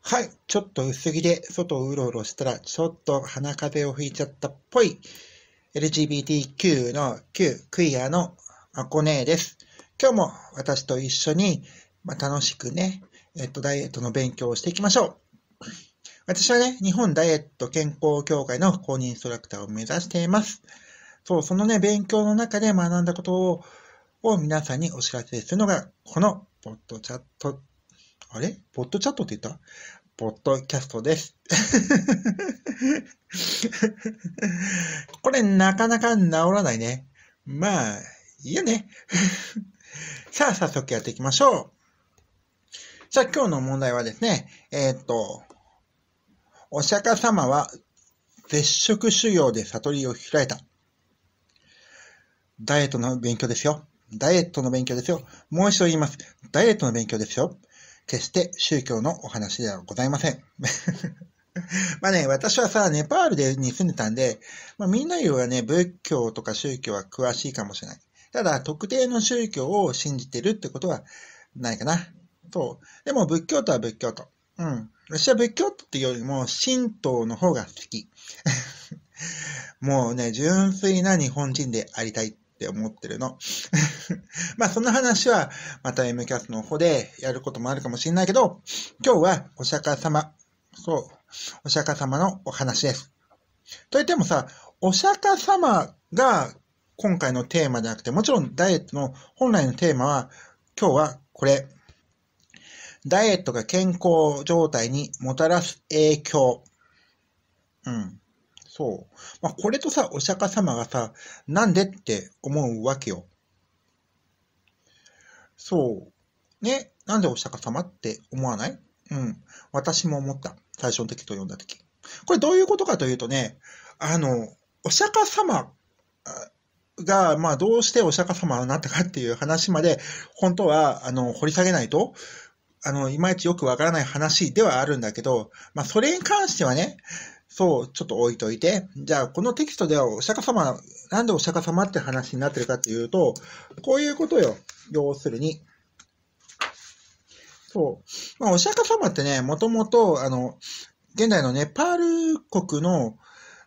はい、ちょっと薄着で外をうろうろしたら、ちょっと鼻風を吹いちゃったっぽい。LGBTQ の Q、クイアのマコネです。今日も私と一緒に、まあ、楽しくね、えっと、ダイエットの勉強をしていきましょう。私はね、日本ダイエット健康協会の公認インストラクターを目指しています。そう、そのね、勉強の中で学んだことを皆さんにお知らせするのが、このポッドチャットあれポッドチャットって言ったポッドキャストです。これなかなか治らないね。まあ、いいよね。さあ、早速やっていきましょう。さあ、今日の問題はですね、えー、っと、お釈迦様は絶食修行で悟りを開いた。ダイエットの勉強ですよ。ダイエットの勉強ですよ。もう一度言います。ダイエットの勉強ですよ。決して宗教のお話ではございません。まあね、私はさ、ネパールでに住んでたんで、まあ、みんなよりはね、仏教とか宗教は詳しいかもしれない。ただ、特定の宗教を信じてるってことはないかな。そう。でも、仏教徒は仏教徒。うん。私は仏教徒っていうよりも、神道の方が好き。もうね、純粋な日本人でありたい。って思ってるの。まあその話はまた M キャスの方でやることもあるかもしれないけど、今日はお釈迦様、そう、お釈迦様のお話です。といってもさ、お釈迦様が今回のテーマじゃなくて、もちろんダイエットの本来のテーマは、今日はこれ。ダイエットが健康状態にもたらす影響。うん。そう。まあ、これとさ、お釈迦様がさ、なんでって思うわけよ。そう。ね、なんでお釈迦様って思わないうん。私も思った。最初の時と読んだ時。これどういうことかというとね、あの、お釈迦様が、まあ、どうしてお釈迦様になったかっていう話まで、本当は、あの、掘り下げないと、あの、いまいちよくわからない話ではあるんだけど、まあ、それに関してはね、そう、ちょっと置いといて。じゃあ、このテキストではお釈迦様、なんでお釈迦様って話になってるかっていうと、こういうことよ。要するに。そう。まあ、お釈迦様ってね、もともと、あの、現代のネ、パール国の、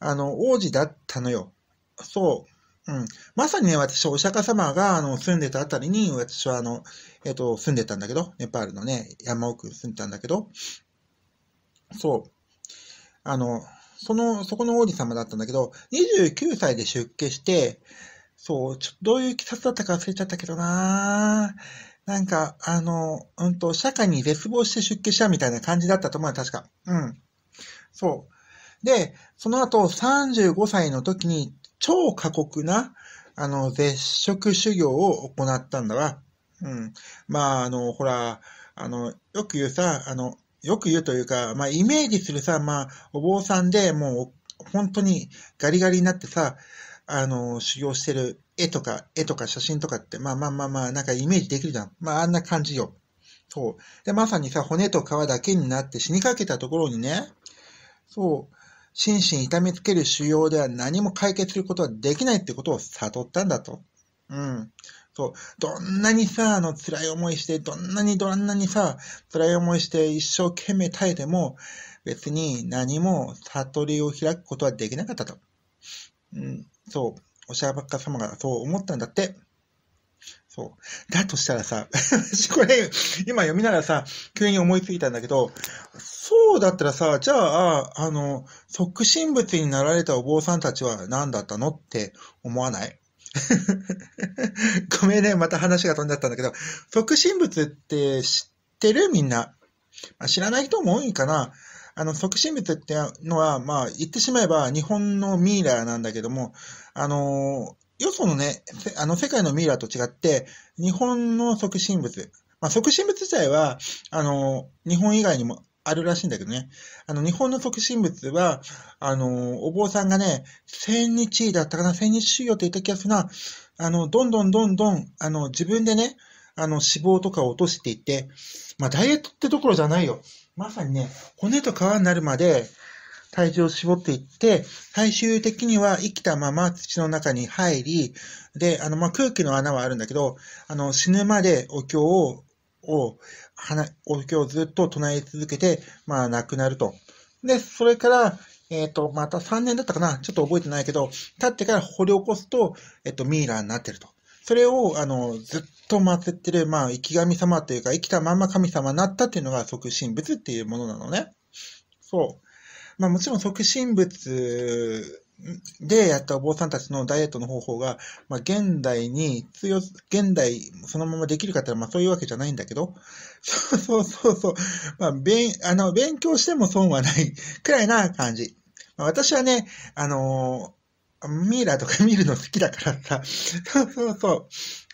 あの、王子だったのよ。そう。うん。まさにね、私、お釈迦様が、あの、住んでたあたりに、私は、あの、えっ、と、住んでたんだけど、ネパールのね、山奥に住んでたんだけど、そう。あの、その、そこの王子様だったんだけど、29歳で出家して、そう、ちょどういう気殺だったか忘れちゃったけどななんか、あの、うんと、社会に絶望して出家したみたいな感じだったと思う確か。うん。そう。で、その後、35歳の時に、超過酷な、あの、絶食修行を行ったんだわ。うん。まあ、あの、ほら、あの、よく言うさ、あの、よく言うというか、まあ、イメージするさ、まあ、お坊さんでもう、本当にガリガリになってさ、あの、修行してる絵とか、絵とか写真とかって、まあまあまあまあ、なんかイメージできるじゃん。まあ、あんな感じよ。そう。で、まさにさ、骨と皮だけになって死にかけたところにね、そう、心身痛めつける腫瘍では何も解決することはできないってことを悟ったんだと。うん。そう、どんなにさ、あの、辛い思いして、どんなにどんなにさ、辛い思いして一生懸命耐えても、別に何も悟りを開くことはできなかったと。うん、そう、おしゃばっか様がそう思ったんだって。そう。だとしたらさ、これ、今読みながらさ、急に思いついたんだけど、そうだったらさ、じゃあ、あの、即身仏になられたお坊さんたちは何だったのって思わない ごめんね、また話が飛んじゃったんだけど、即身仏って知ってるみんな。まあ、知らない人も多いかな。あの、即身仏ってのは、まあ、言ってしまえば日本のミイラなんだけども、あのー、よそのね、あの世界のミイラと違って、日本の即身仏、まあ、即身仏自体は、あのー、日本以外にもあるらしいんだけどね。あの、日本の即身仏は、あの、お坊さんがね、千日だったかな、千日修行って言った気がするな、あの、どんどんどんどん、あの、自分でね、あの、脂肪とかを落としていって、まあ、ダイエットってところじゃないよ。まさにね、骨と皮になるまで、体重を絞っていって、最終的には生きたまま土の中に入り、で、あの、まあ、空気の穴はあるんだけど、あの、死ぬまでお経を、を、話、お経をずっと唱え続けて、まあ、亡くなると。で、それから、えっ、ー、と、また3年だったかなちょっと覚えてないけど、立ってから掘り起こすと、えっ、ー、と、ミイラになってると。それを、あの、ずっと祀ってる、まあ、生き神様というか、生きたまんま神様になったっていうのが即身仏っていうものなのね。そう。まあ、もちろん即身仏でやったお坊さんたちのダイエットの方法が、まあ、現代に通用、現代そのままできるかってまあそういうわけじゃないんだけど、そうそうそうそう、まあ、勉あの勉強しても損はないくらいな感じ。まあ、私はね、あのー、ミイラとか 見るの好きだからさ、そうそうそ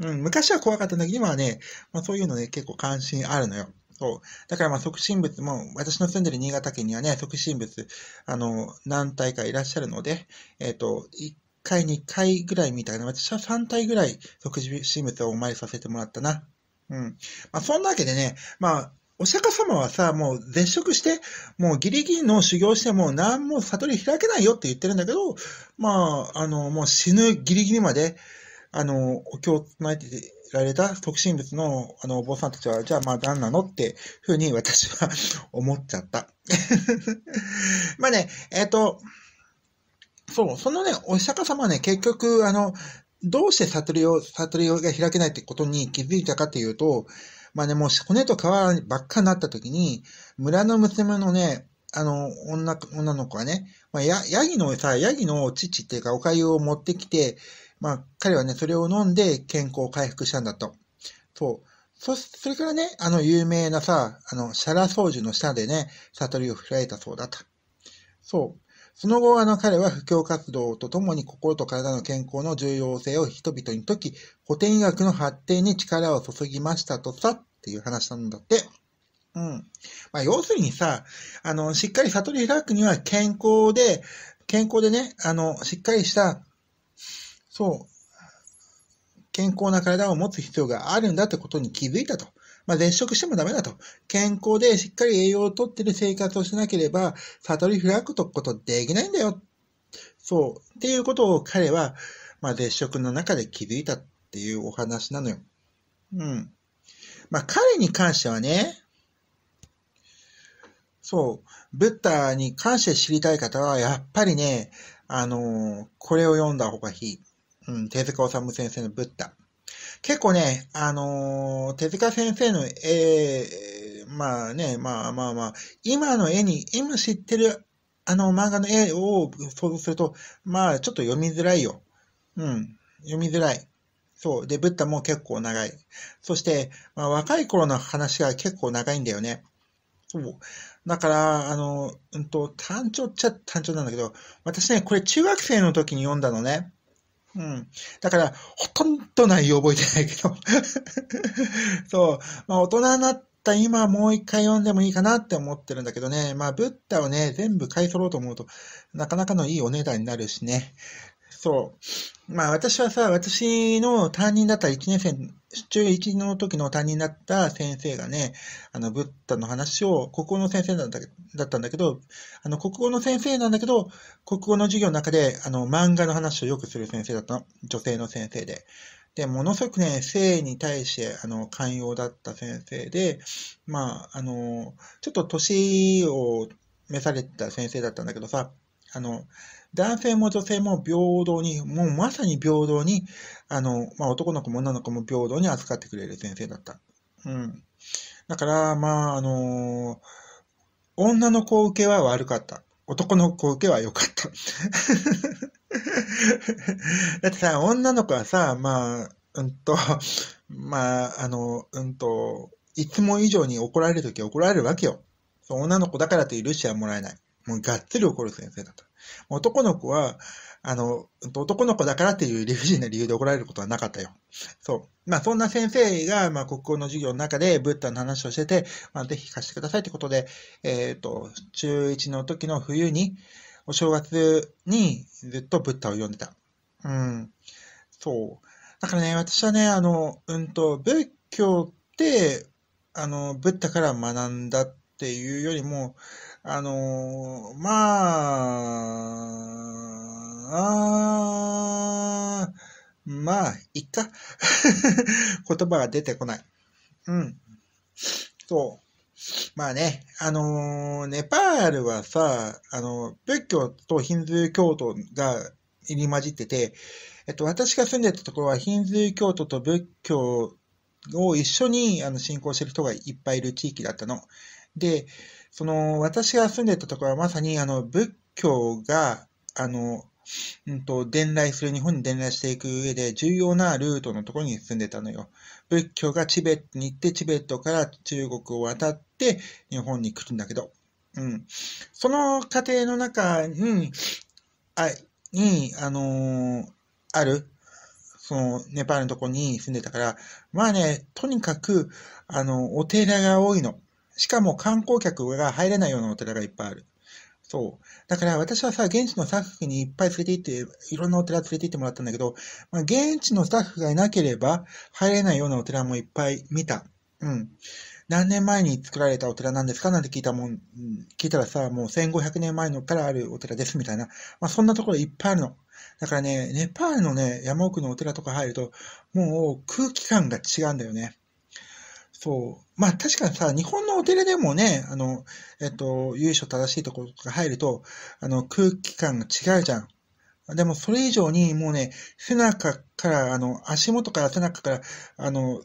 う、うん、昔は怖かったんだけど、今はね、まあ、そういうのね、結構関心あるのよ。そう。だからまあ促進物も、私の住んでる新潟県にはね、促進物、あの、何体かいらっしゃるので、えっ、ー、と、1回、2回ぐらい見たいな。私は3体ぐらい促進物をお参りさせてもらったな。うん。まあそんなわけでね、まあ、お釈迦様はさ、もう絶食して、もうギリギリの修行して、もう何も悟り開けないよって言ってるんだけど、まあ、あの、もう死ぬギリギリまで、あの、お経を唱えてられた即身仏のあのお坊さんたちは、じゃあまあ何なのってふうに私は 思っちゃった。まあね、えっ、ー、と、そう、そのね、お釈迦様はね、結局、あの、どうして悟りを、悟りが開けないってことに気づいたかっていうと、まあね、もう骨と皮ばっかになった時に、村の娘のね、あの、女、女の子はね、まあ、や、ヤギのさ、ヤギの乳っていうか、お粥を持ってきて、まあ、彼はね、それを飲んで健康を回復したんだと。そう。そ、それからね、あの有名なさ、あの、シャラ掃除の下でね、悟りを開いたそうだった。そう。その後、あの、彼は布教活動とともに心と体の健康の重要性を人々に説き、古典医学の発展に力を注ぎましたとさ、っていう話なんだって。うん。まあ、要するにさ、あの、しっかり悟り開くには健康で、健康でね、あの、しっかりしたそう、健康な体を持つ必要があるんだってことに気づいたと。まあ、絶食してもダメだと。健康でしっかり栄養をとってる生活をしなければ、悟り開くことできないんだよ。そう。っていうことを彼は、まあ、絶食の中で気づいたっていうお話なのよ。うん。まあ、彼に関してはね、そう、ブッダに関して知りたい方は、やっぱりね、あのー、これを読んだ方がいい。うん、手塚治虫先生のブッダ。結構ね、あのー、手塚先生の絵、まあね、まあまあまあ、今の絵に、今知ってるあの漫画の絵を想像すると、まあちょっと読みづらいよ。うん、読みづらい。そう。で、ブッダも結構長い。そして、まあ、若い頃の話が結構長いんだよね。そう。だから、あの、うんと、単調っちゃ単調なんだけど、私ね、これ中学生の時に読んだのね。うん。だから、ほとんど内容覚えてないけど そう。まあ、大人になった今、もう一回読んでもいいかなって思ってるんだけどね。まあ、ブッダをね、全部買い揃うと思うとなかなかのいいお値段になるしね。そう。まあ私はさ、私の担任だった1年生、中1の時の担任だった先生がね、あの、ブッダの話を国語の先生だっただったんだけど、あの、国語の先生なんだけど、国語の授業の中で、あの、漫画の話をよくする先生だったの。女性の先生で。で、ものすごくね、性に対して、あの、寛容だった先生で、まあ、あの、ちょっと年を召されてた先生だったんだけどさ、あの、男性も女性も平等に、もうまさに平等に、あの、まあ、男の子も女の子も平等に扱ってくれる先生だった。うん。だから、まあ、あの女の子受けは悪かった。男の子受けは良かった。だってさ、女の子はさ、まあ、うんと、まあ、あの、うんと、いつも以上に怒られるときは怒られるわけよ。そう女の子だからって許しはもらえない。もうがっつり怒る先生だった。男の子は、あの、男の子だからっていう理不尽な理由で怒られることはなかったよ。そう。まあ、そんな先生が、まあ、国語の授業の中でブッダの話をしてて、まあ、ぜひ貸してくださいってことで、えっ、ー、と、中1の時の冬に、お正月にずっとブッダを読んでた。うん。そう。だからね、私はね、あの、うんと、仏教って、あの、ブッダから学んだっていうよりも、あのー、まあ、あまあ、いっか。言葉が出てこない。うん。そう。まあね、あのー、ネパールはさ、あの、仏教とヒンズー教徒が入り混じってて、えっと、私が住んでたところはヒンズー教徒と仏教を一緒にあの信仰してる人がいっぱいいる地域だったの。で、その私が住んでたところはまさにあの仏教が、あの、うんと、伝来する、日本に伝来していく上で重要なルートのところに住んでたのよ。仏教がチベットに行って、チベットから中国を渡って日本に来るんだけど、うん。その過程の中に、あ、に、あのー、あるその、ネパールのとこに住んでたから、まあね、とにかく、あの、お寺が多いの。しかも観光客が入れないようなお寺がいっぱいある。そう。だから私はさ、現地のスタッフにいっぱい連れて行って、いろんなお寺連れて行ってもらったんだけど、まあ、現地のスタッフがいなければ入れないようなお寺もいっぱい見た。うん。何年前に作られたお寺なんですかなんて聞いたもん、聞いたらさ、もう1500年前のからあるお寺ですみたいな。まあそんなところいっぱいあるの。だからね、ネパールのね、山奥のお寺とか入ると、もう空気感が違うんだよね。そう。まあ確かにさ、日本のお寺でもね、あの、えっと、由緒正しいところとか入ると、あの、空気感が違うじゃん。でもそれ以上にもうね、背中から、あの、足元から背中から、あの、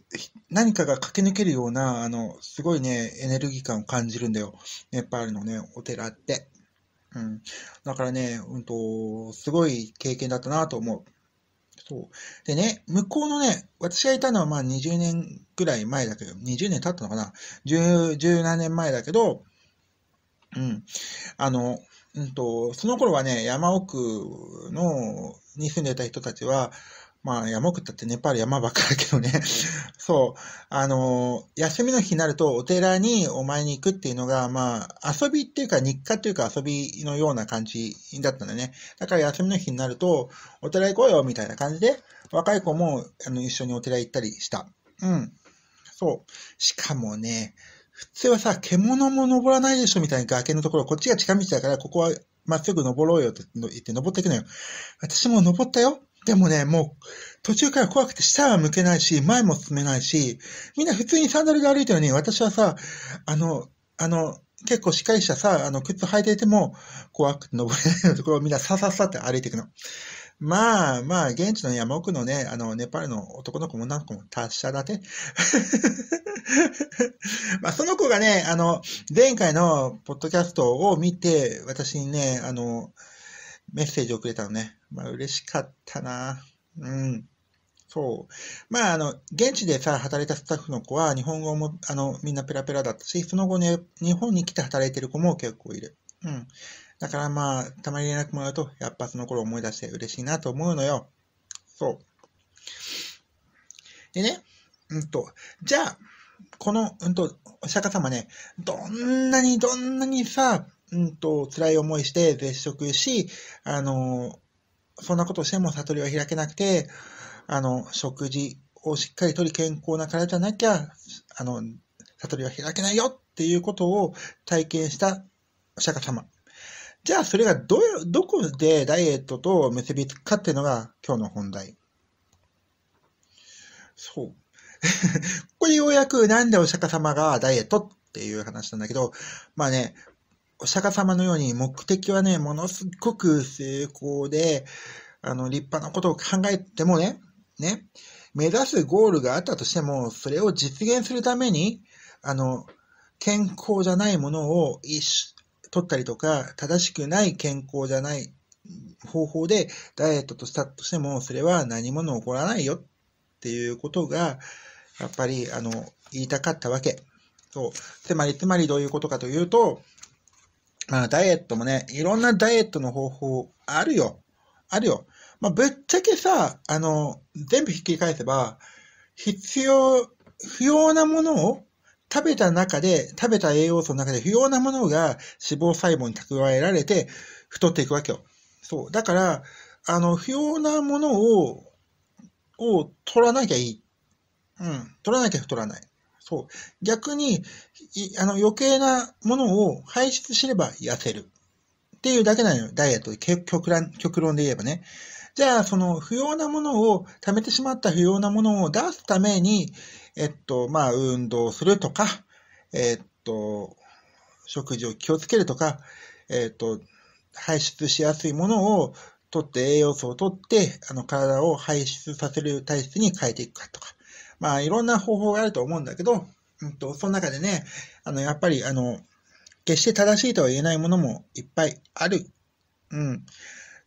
何かが駆け抜けるような、あの、すごいね、エネルギー感を感じるんだよ。ネパールのね、お寺って。うん。だからね、うんと、すごい経験だったなと思う。そう。でね、向こうのね、私がいたのはまあ20年くらい前だけど、20年経ったのかな ?10、1何年前だけど、うん。あの、うんと、その頃はね、山奥のに住んでた人たちは、まあ、山奥だってネパール山ばっかだけどね。そう。あの、休みの日になるとお寺にお参りに行くっていうのが、まあ、遊びっていうか日課というか遊びのような感じだったんだね。だから休みの日になると、お寺行こうよみたいな感じで、若い子もあの一緒にお寺行ったりした。うん。そう。しかもね、普通はさ、獣も登らないでしょみたいな崖のところ、こっちが近道だから、ここはまっすぐ登ろうよって言って登っていくのよ。私も登ったよ。でもね、もう、途中から怖くて下は向けないし、前も進めないし、みんな普通にサンダルで歩いてるのに、私はさ、あの、あの、結構しっかりしたさ、あの、靴履いていても、怖くて登れないようなところをみんなさささって歩いていくの。まあまあ、現地の山奥のね、あの、ネパールの男の子も女の子も達者だね。まあ、その子がね、あの、前回のポッドキャストを見て、私にね、あの、メッセージをくれたのね。まあ、嬉しかったな。うん。そう。まあ、あの、現地でさ、働いたスタッフの子は、日本語も、あの、みんなペラペラだったし、その後ね、日本に来て働いてる子も結構いる。うん。だからまあ、たまに連絡もらうと、やっぱその頃思い出して嬉しいなと思うのよ。そう。でね、うんと、じゃあ、この、うんと、お釈迦様ね、どんなにどんなにさ、うんと、辛い思いして絶食し、あの、そんなことしても悟りは開けなくて、あの、食事をしっかりとり健康な体じゃなきゃ、あの、悟りは開けないよっていうことを体験したお釈迦様。じゃあそれがど、どこでダイエットと結びつくかっていうのが今日の本題。そう。ここでようやくなんでお釈迦様がダイエットっていう話なんだけど、まあね、お釈迦様のように目的はね、ものすごく成功で、あの、立派なことを考えてもね、ね、目指すゴールがあったとしても、それを実現するために、あの、健康じゃないものを一取ったりとか、正しくない健康じゃない方法でダイエットとしたとしても、それは何も起こらないよっていうことが、やっぱり、あの、言いたかったわけ。そう。つまり、つまりどういうことかというと、まあ、ダイエットもね、いろんなダイエットの方法あるよ。あるよ。まあ、ぶっちゃけさ、あの、全部ひっくり返せば、必要、不要なものを食べた中で、食べた栄養素の中で不要なものが脂肪細胞に蓄えられて太っていくわけよ。そう。だから、あの、不要なものを、を取らなきゃいい。うん。取らなきゃ太らない。そう。逆に、あの、余計なものを排出すれば痩せる。っていうだけなのよ。ダイエットで極論、極論で言えばね。じゃあ、その不要なものを、貯めてしまった不要なものを出すために、えっと、まあ、運動するとか、えっと、食事を気をつけるとか、えっと、排出しやすいものを取って、栄養素を取って、あの、体を排出させる体質に変えていくかとか、まあ、いろんな方法があると思うんだけど、うんと、その中でね、あの、やっぱり、あの、決して正しいとは言えないものもいっぱいある。うん。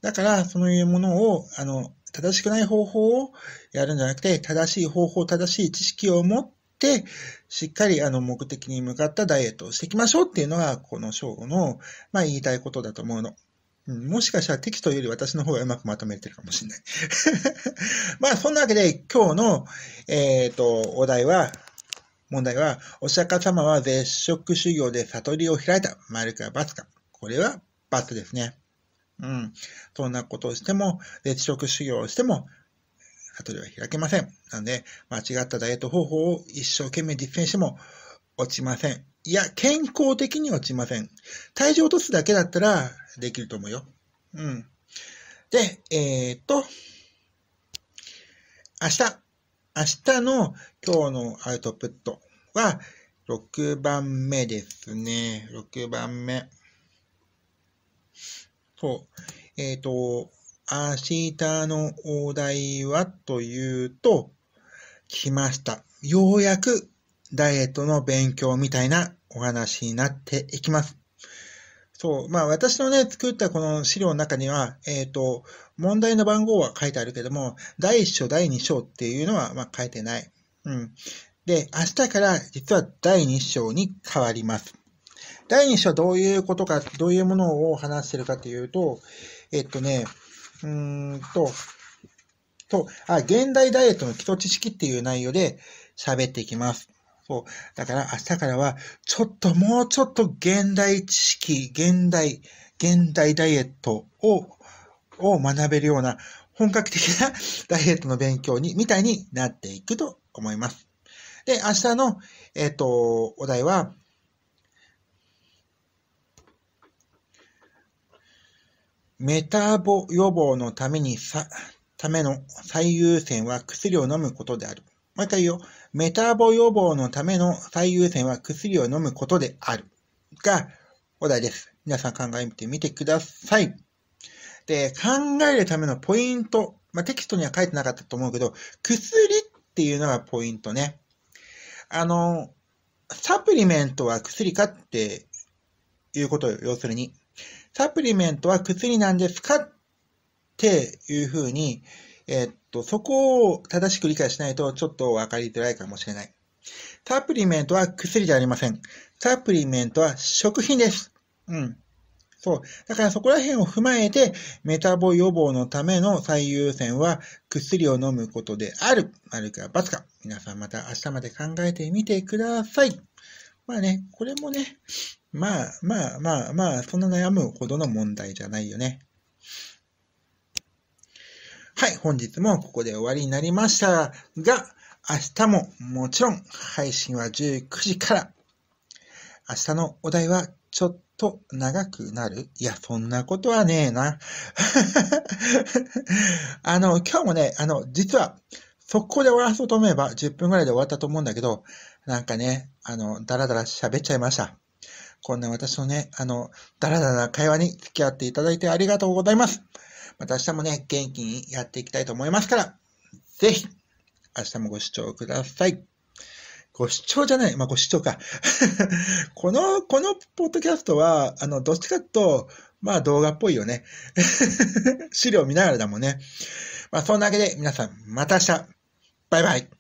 だから、そういうものを、あの、正しくない方法をやるんじゃなくて、正しい方法、正しい知識を持って、しっかりあの目的に向かったダイエットをしていきましょうっていうのが、この章吾の、まあ、言いたいことだと思うの。もしかしたらテキストより私の方がうまくまとめてるかもしれない まあ、そんなわけで今日の、えっ、ー、と、お題は、問題は、お釈迦様は絶食修行で悟りを開いた。丸か×か。これは×ですね。うん。そんなことをしても、熱食修行をしても、悟りは開けません。なので、間違ったダイエット方法を一生懸命実践しても落ちません。いや、健康的に落ちません。体重を落とすだけだったらできると思うよ。うん。で、えー、っと、明日、明日の今日のアウトプットは6番目ですね。6番目。そう。えっ、ー、と、明日のお題はというと、来ました。ようやくダイエットの勉強みたいなお話になっていきます。そう。まあ私のね、作ったこの資料の中には、えっ、ー、と、問題の番号は書いてあるけども、第1章、第2章っていうのは、まあ、書いてない。うん。で、明日から実は第2章に変わります。第2章はどういうことか、どういうものを話してるかというと、えっとね、うーんと、と、あ、現代ダイエットの基礎知識っていう内容で喋っていきます。そう。だから明日からは、ちょっともうちょっと現代知識、現代、現代ダイエットを、を学べるような本格的な ダイエットの勉強に、みたいになっていくと思います。で、明日の、えっ、ー、と、お題は、メタボ予防のためにさ、ための最優先は薬を飲むことである。もう一回言うよ。メタボ予防のための最優先は薬を飲むことである。が、お題です。皆さん考えてみてください。で、考えるためのポイント。まあ、テキストには書いてなかったと思うけど、薬っていうのがポイントね。あの、サプリメントは薬かっていうことよ。要するに。サプリメントは薬なんですかっていうふうに、えっと、そこを正しく理解しないとちょっと分かりづらいかもしれない。サプリメントは薬じゃありません。サプリメントは食品です。うん。そう。だからそこら辺を踏まえて、メタボ予防のための最優先は、薬を飲むことである。あるか罰か。皆さんまた明日まで考えてみてください。まあね、これもね、まあまあまあまあ、そんな悩むほどの問題じゃないよね。はい、本日もここで終わりになりましたが、明日ももちろん配信は19時から。明日のお題はちょっと長くなるいや、そんなことはねえな。あの、今日もね、あの、実は、速攻で終わらそうと思えば10分ぐらいで終わったと思うんだけど、なんかね、あの、だらだら喋っちゃいました。こんな私のね、あの、ダラダラ会話に付き合っていただいてありがとうございます。また明日もね、元気にやっていきたいと思いますから、ぜひ、明日もご視聴ください。ご視聴じゃない、まあ、ご視聴か。この、このポッドキャストは、あの、どっちかと、まあ動画っぽいよね。資料見ながらだもんね。まあそんなわけで皆さん、また明日。バイバイ。